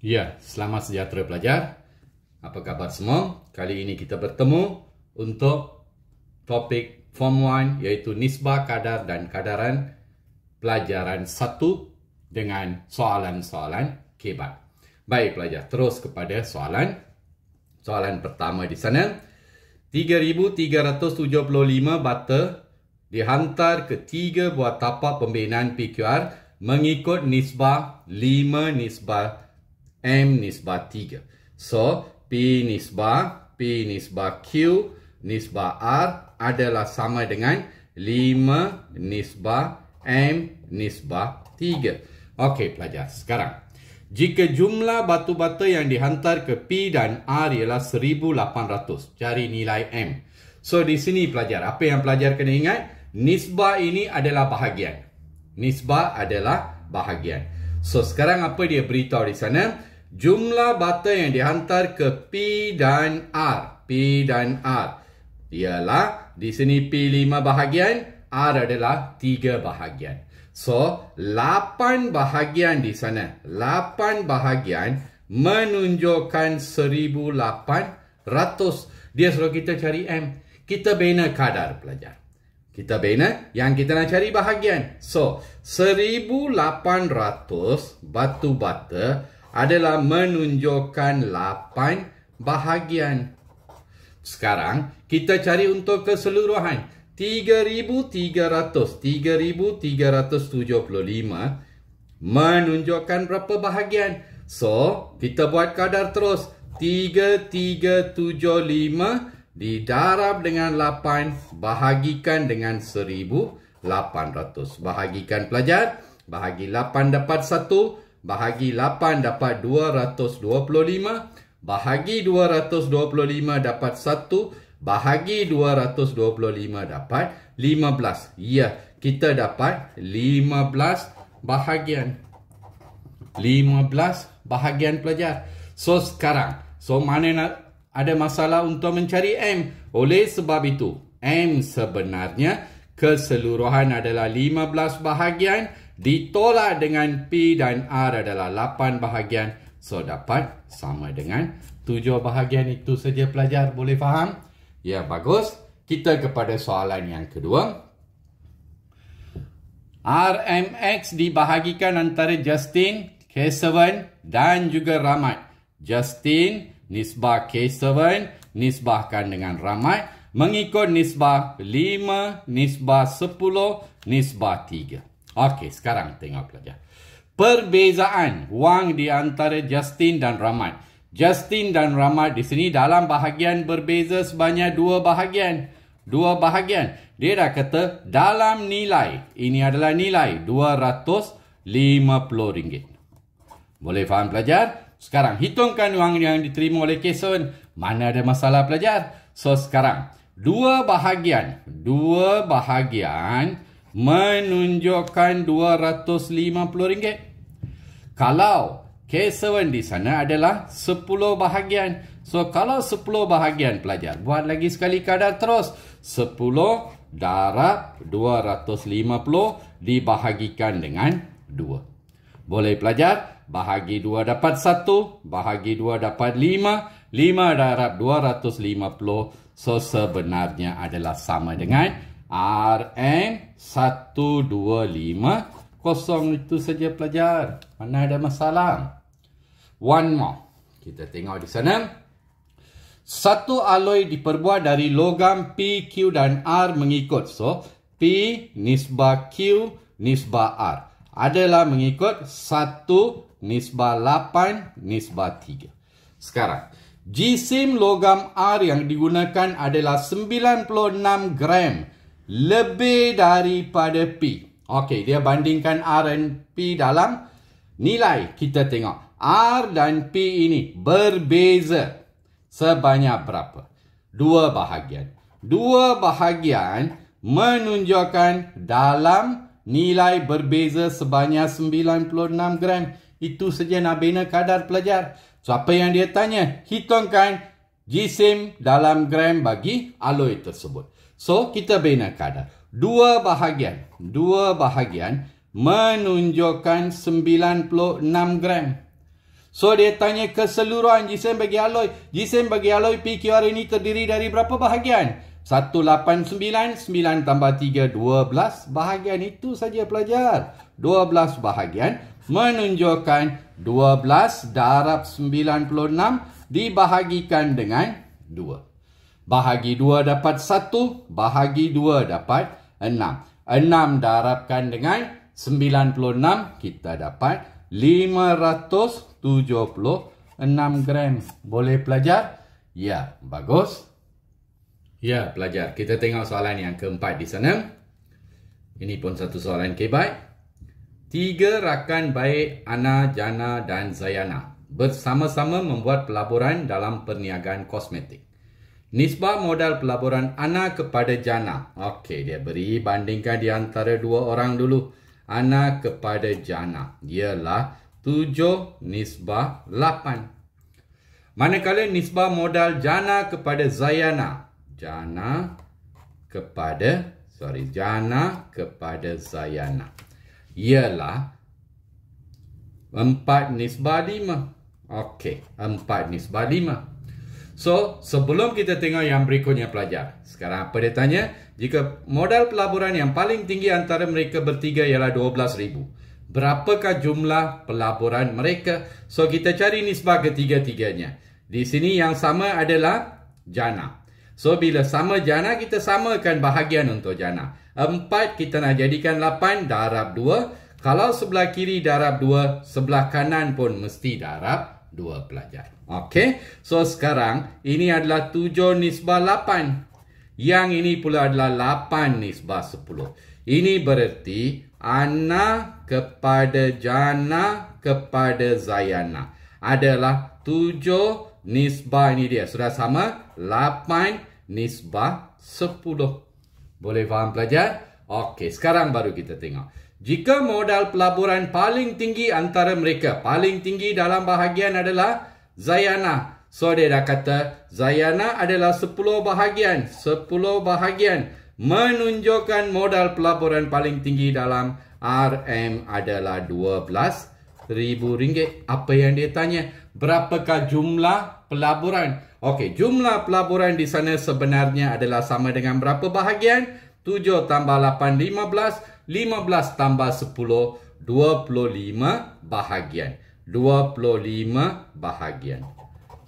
Ya, selamat sejahtera pelajar. Apa khabar semua? Kali ini kita bertemu untuk topik Form 1 iaitu nisbah kadar dan kadaran pelajaran 1 dengan soalan-soalan kebat. Baik pelajar, terus kepada soalan. Soalan pertama di sana. 3,375 butter dihantar ke 3 buah tapak pembinaan PQR mengikut nisbah 5 nisbah M nisbah 3. So, P nisbah, P nisbah Q, nisbah R adalah sama dengan 5 nisbah M nisbah 3. Okey, pelajar. Sekarang, jika jumlah batu-bata yang dihantar ke P dan R ialah 1,800. Cari nilai M. So, di sini pelajar. Apa yang pelajar kena ingat? Nisbah ini adalah bahagian. Nisbah adalah bahagian. So, sekarang apa dia beritahu di sana? Jumlah butter yang dihantar ke P dan R. P dan R. Ialah di sini P 5 bahagian, R adalah 3 bahagian. So, 8 bahagian di sana. 8 bahagian menunjukkan 1,800. Dia suruh kita cari M. Kita bina kadar pelajar. Kita bina yang kita nak cari bahagian. So, 1,800 batu bata adalah menunjukkan lapan bahagian. Sekarang, kita cari untuk keseluruhan. 3,300. 3,375 menunjukkan berapa bahagian. So, kita buat kadar terus. 3,375 didarab dengan 8 bahagikan dengan 1,800. Bahagikan pelajar. Bahagi 8 dapat 1. Bahagi 8 dapat 225. Bahagi 225 dapat 1. Bahagi 225 dapat 15. Ya, kita dapat 15 bahagian. 15 bahagian pelajar. So, sekarang. So, mana nak ada masalah untuk mencari M? Oleh sebab itu, M sebenarnya keseluruhan adalah 15 bahagian Ditolak dengan P dan R adalah 8 bahagian. So, dapat sama dengan 7 bahagian itu saja pelajar. Boleh faham? Ya, bagus. Kita kepada soalan yang kedua. RMX dibahagikan antara Justin, K7 dan juga Ramad. Justin, nisbah K7, nisbahkan dengan Ramad. Mengikut nisbah 5, nisbah 10, nisbah 3. Okey, sekarang tengok pelajar. Perbezaan wang di antara Justin dan Ramai. Justin dan Ramai di sini dalam bahagian berbeza sebanyak dua bahagian. Dua bahagian. Dia dah kata dalam nilai. Ini adalah nilai RM250. Boleh faham pelajar? Sekarang hitungkan wang yang diterima oleh Kason. Mana ada masalah pelajar? So sekarang, dua bahagian. Dua bahagian. Dua bahagian menunjukkan RM250. Kalau K7 di sana adalah 10 bahagian. So kalau 10 bahagian pelajar, buat lagi sekali kadar terus. 10 darab 250 dibahagikan dengan 2. Boleh pelajar, bahagi 2 dapat 1, bahagi 2 dapat 5, 5 darab 250. So sebenarnya adalah sama dengan 2. RM125 kosong itu saja pelajar mana ada masalah one more kita tengok di sana satu alloy diperbuat dari logam P Q dan R mengikut so P nisbah Q nisbah R adalah mengikut satu nisbah lapan nisbah tiga. sekarang jisim logam R yang digunakan adalah 96 gram lebih daripada P. Okey, dia bandingkan R dan P dalam nilai. Kita tengok R dan P ini berbeza sebanyak berapa? Dua bahagian. Dua bahagian menunjukkan dalam nilai berbeza sebanyak 96 gram. Itu saja nak bina kadar pelajar. So, apa yang dia tanya? Hitungkan jisim dalam gram bagi aloi tersebut. So, kita bina kadar. Dua bahagian. Dua bahagian menunjukkan 96 gram. So, dia tanya keseluruhan jisim bagi aloi. Jisim bagi aloi PQR ini terdiri dari berapa bahagian? 189, 9 tambah 3, 12 bahagian. Itu saja pelajar. 12 bahagian menunjukkan 12 darab 96 dibahagikan dengan 2. Bahagi 2 dapat 1, bahagi 2 dapat 6. 6 darabkan dengan 96, kita dapat 576 gram. Boleh pelajar? Ya, bagus. Ya, pelajar. Kita tengok soalan yang keempat di sana. Ini pun satu soalan kebaik. Tiga rakan baik Ana, Jana dan Zayana bersama-sama membuat pelaburan dalam perniagaan kosmetik. Nisbah modal pelaburan Ana kepada Jana. Okey, dia beri bandingkan di antara dua orang dulu. Ana kepada Jana. Ialah 7 nisbah 8. Manakala nisbah modal Jana kepada Zayana. Jana kepada, sorry, Jana kepada Zayana. Ialah 4 nisbah 5. Okey, 4 nisbah 5. So, sebelum kita tengok yang berikutnya pelajar. Sekarang apa dia tanya? Jika modal pelaburan yang paling tinggi antara mereka bertiga ialah RM12,000. Berapakah jumlah pelaburan mereka? So, kita cari nisbah ketiga-tiganya. Di sini yang sama adalah jana. So, bila sama jana, kita samakan bahagian untuk jana. Empat kita nak jadikan lapan darab dua. Kalau sebelah kiri darab dua sebelah kanan pun mesti darab dua pelajar. Okey. So sekarang ini adalah tujuh nisbah lapan, Yang ini pula adalah lapan nisbah sepuluh. Ini bererti Anna kepada Jana kepada Zayana adalah tujuh nisbah ini dia. Sudah sama lapan nisbah 10. Boleh faham pelajar? Okey, sekarang baru kita tengok. Jika modal pelaburan paling tinggi antara mereka, paling tinggi dalam bahagian adalah Zayana. So dia dah kata Zayana adalah 10 bahagian, 10 bahagian menunjukkan modal pelaburan paling tinggi dalam RM adalah 12,000 ringgit. Apa yang dia tanya? Berapakah jumlah pelaburan? Okey, jumlah pelaburan di sana sebenarnya adalah sama dengan berapa bahagian? 7 tambah 8, 15. 15 tambah 10, 25 bahagian. 25 bahagian.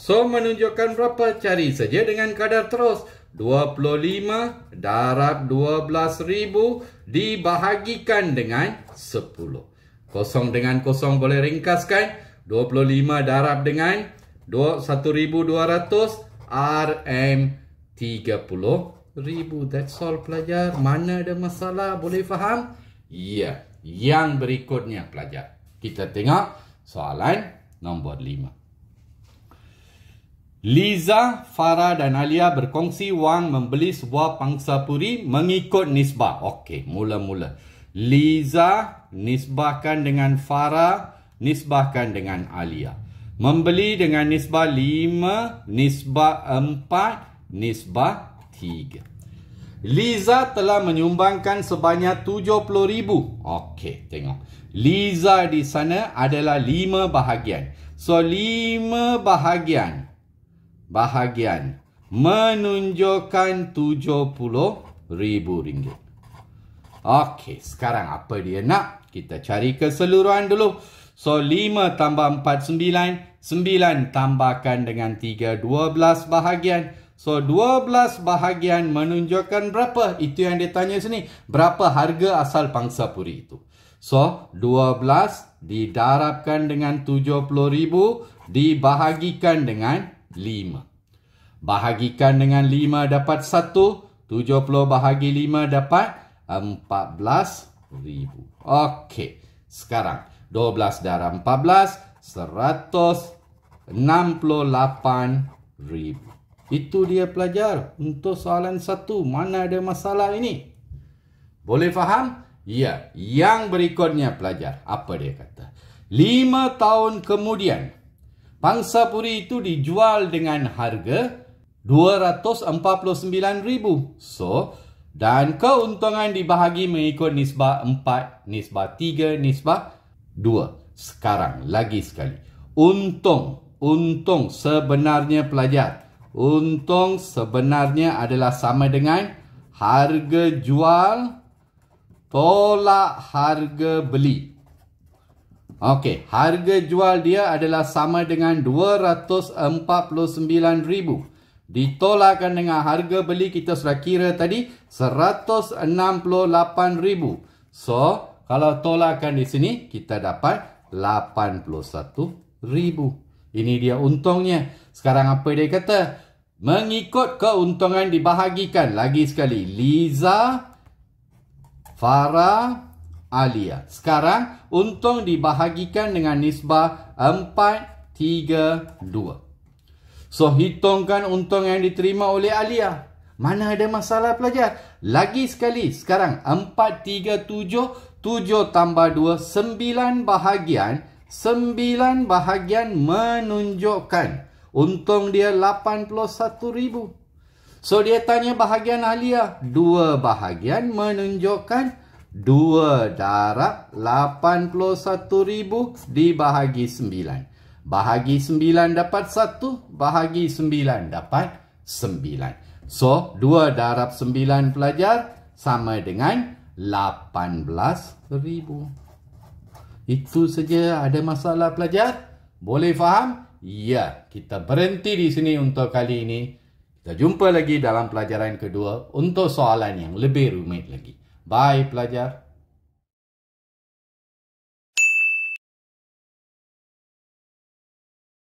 So, menunjukkan berapa cari saja dengan kadar terus. 25 darab 12,000 dibahagikan dengan 10. Kosong dengan kosong boleh ringkaskan. 25 darab dengan 1,200 RM 30 ribu That's all pelajar Mana ada masalah boleh faham? Ya yeah. Yang berikutnya pelajar Kita tengok soalan nombor lima Liza, Farah dan Alia berkongsi wang membeli sebuah pangsa puri mengikut nisbah Okey, mula-mula Liza nisbahkan dengan Farah nisbahkan dengan Alia Membeli dengan nisbah 5, nisbah 4, nisbah tiga. Liza telah menyumbangkan sebanyak tujuh puluh ribu. Okey, tengok. Liza di sana adalah lima bahagian. So, lima bahagian. Bahagian. Menunjukkan tujuh puluh ribu ringgit. Okey, sekarang apa dia nak? Kita cari keseluruhan dulu. So, lima tambah empat sembilan. Sembilan tambahkan dengan tiga dua belas bahagian. Okey. So 12 bahagian menunjukkan berapa? Itu yang dia tanya sini. Berapa harga asal pangsa puri itu? So 12 didarabkan dengan ribu dibahagikan dengan 5. Bahagikan dengan 5 dapat 1, 70 bahagi 5 dapat ribu. Okey. Sekarang 12 darab 14 ribu. Itu dia pelajar untuk soalan satu. Mana ada masalah ini? Boleh faham? Ya. Yang berikutnya pelajar. Apa dia kata? Lima tahun kemudian, pangsa puri itu dijual dengan harga RM249,000. So, dan keuntungan dibahagi mengikut nisbah 4, nisbah 3, nisbah 2. Sekarang, lagi sekali. Untung, untung sebenarnya pelajar. Untung sebenarnya adalah sama dengan harga jual tolak harga beli. Okey, harga jual dia adalah sama dengan 249,000. Ditolakkan dengan harga beli kita sudah kira tadi 168,000. So, kalau tolakkan di sini kita dapat 81,000. Ini dia untungnya. Sekarang apa dia kata? Mengikut keuntungan dibahagikan. Lagi sekali. Liza Farah Alia. Sekarang untung dibahagikan dengan nisbah 4-3-2. So hitungkan untung yang diterima oleh Alia. Mana ada masalah pelajar? Lagi sekali sekarang 4-3-7-7 tambah 2-9 bahagian. 9 bahagian menunjukkan Untung dia 81 ribu. So dia tanya bahagian Alia. Dua bahagian menunjukkan dua darab 81 ribu dibahagi sembilan. Bahagi sembilan dapat satu, bahagi sembilan dapat sembilan. So dua darab sembilan pelajar sama dengan 18 ribu. Itu saja ada masalah pelajar? Boleh faham? ya, kita berhenti di sini untuk kali ini. Kita jumpa lagi dalam pelajaran kedua untuk soalan yang lebih rumit lagi. Bye pelajar.